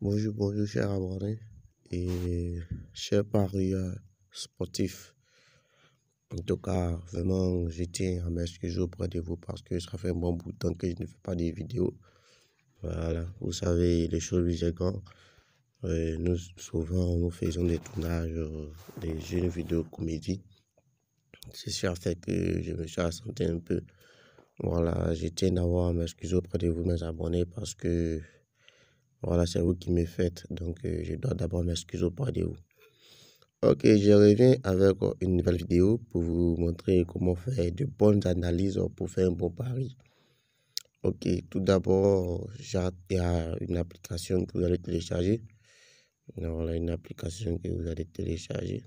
Bonjour, bonjour, chers abonnés et chers paris sportifs. En tout cas, vraiment, j'étais à m'excuser auprès de vous parce que ça fait un bon bout de temps que je ne fais pas de vidéos. Voilà, vous savez, les choses quand euh, nous, souvent, nous faisons des tournages, euh, des jeunes vidéos comédies. C'est sûr fait que je me suis assenté un peu. Voilà, j'étais d'avoir à m'excuser auprès de vous, mes abonnés, parce que voilà, c'est vous qui me faites. Donc, euh, je dois d'abord m'excuser auprès de vous. Ok, je reviens avec euh, une nouvelle vidéo pour vous montrer comment faire de bonnes analyses euh, pour faire un bon pari. Ok, tout d'abord, il y a une application que vous allez télécharger. Voilà une application que vous allez télécharger.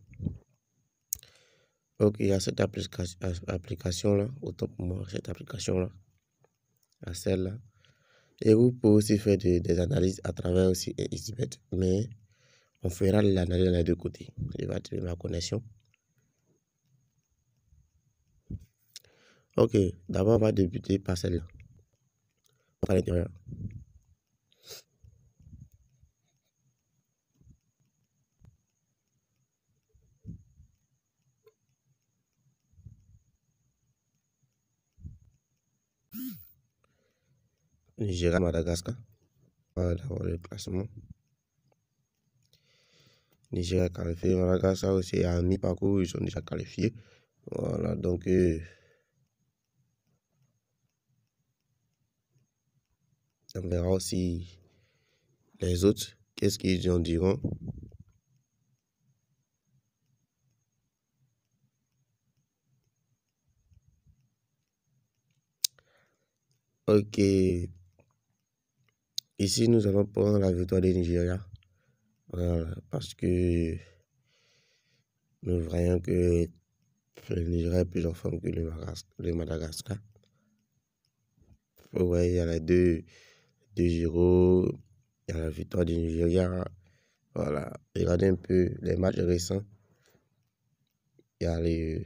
Ok, il y a cette application-là, autant pour moi, cette application-là, à celle-là. Et vous pouvez aussi faire des analyses à travers aussi Easybet, mais on fera l'analyse des deux côtés. Je vais activer ma connexion. Ok, d'abord on va débuter par celle-là. Par l'intérieur. Nigeria, Madagascar. Voilà, le placement Nigeria qualifié, Madagascar aussi à mi-parcours, ils sont déjà qualifiés. Voilà, donc. Euh, on verra aussi les autres, qu'est-ce qu'ils en diront. Ok, Ici, nous allons prendre la victoire du Nigeria. Voilà, parce que nous voyons que le Nigeria est plus en forme que le Madagascar. Vous voyez, il y a les deux, deux Giro, il y a la victoire du Nigeria. Voilà, regardez un peu les matchs récents. Il y a les,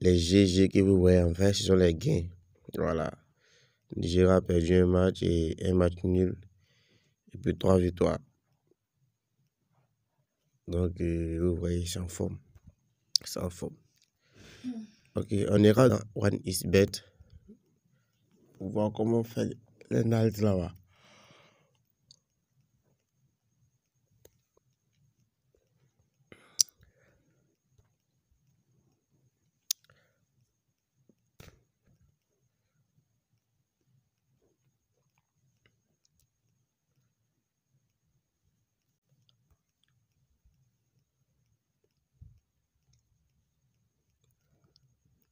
GG que vous voyez en fait, ce sont les gains. Voilà. Niger a perdu un match et un match nul, et puis trois victoires. Donc, euh, vous voyez, c'est en forme. sans forme. Hmm. Ok, on ira dans One is Bet pour voir comment faire le là-bas.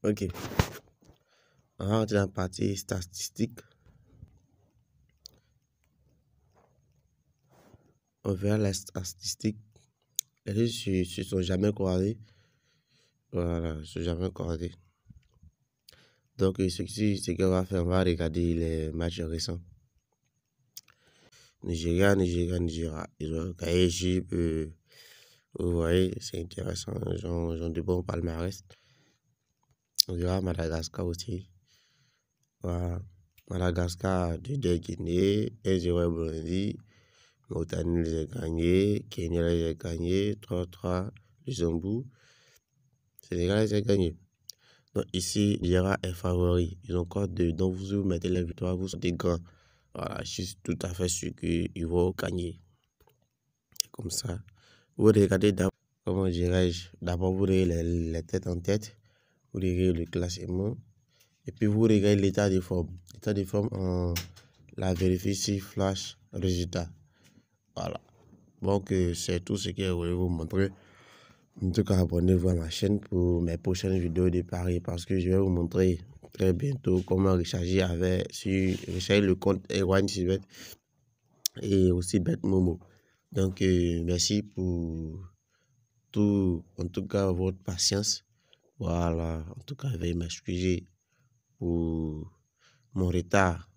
OK. On rentrer dans la partie statistique. On verra les statistiques. Les deux ne se sont jamais croisés. Voilà, ils ne sont jamais croisés. Donc, ce qu'on va faire, on va regarder les matchs récents. Nigeria, Nigeria, Nigeria. Ils ont Égypte. vous voyez, c'est intéressant. Ils ont, ils ont de bons palmarès on y Madagascar aussi. Voilà. Madagascar, 2-2 Guinée, 1-0 Burundi, Mauritanie les a gagnés, Kenya les a gagnés, 3-3 Luxembourg, Sénégal les a gagnés. Donc ici, Gérard est favori. Ils ont encore deux. Donc vous, mettez la victoire, vous des grands. Voilà, je suis tout à fait sûr qu'ils vont gagner. Comme ça. Vous regardez d'abord, comment dirais-je, d'abord vous regardez les, les têtes en tête vous regardez le classement. Et puis vous regardez l'état des formes. L'état des formes, on euh, la vérifie si flash résultat. Voilà. Donc euh, c'est tout ce que je voulais vous montrer. En tout cas, abonnez-vous à ma chaîne pour mes prochaines vidéos de Paris parce que je vais vous montrer très bientôt comment recharger avec sur le compte Erwan Sibet et aussi Bet Momo. Donc euh, merci pour tout en tout cas votre patience voilà, en tout cas, veuillez m'excuser pour mon retard.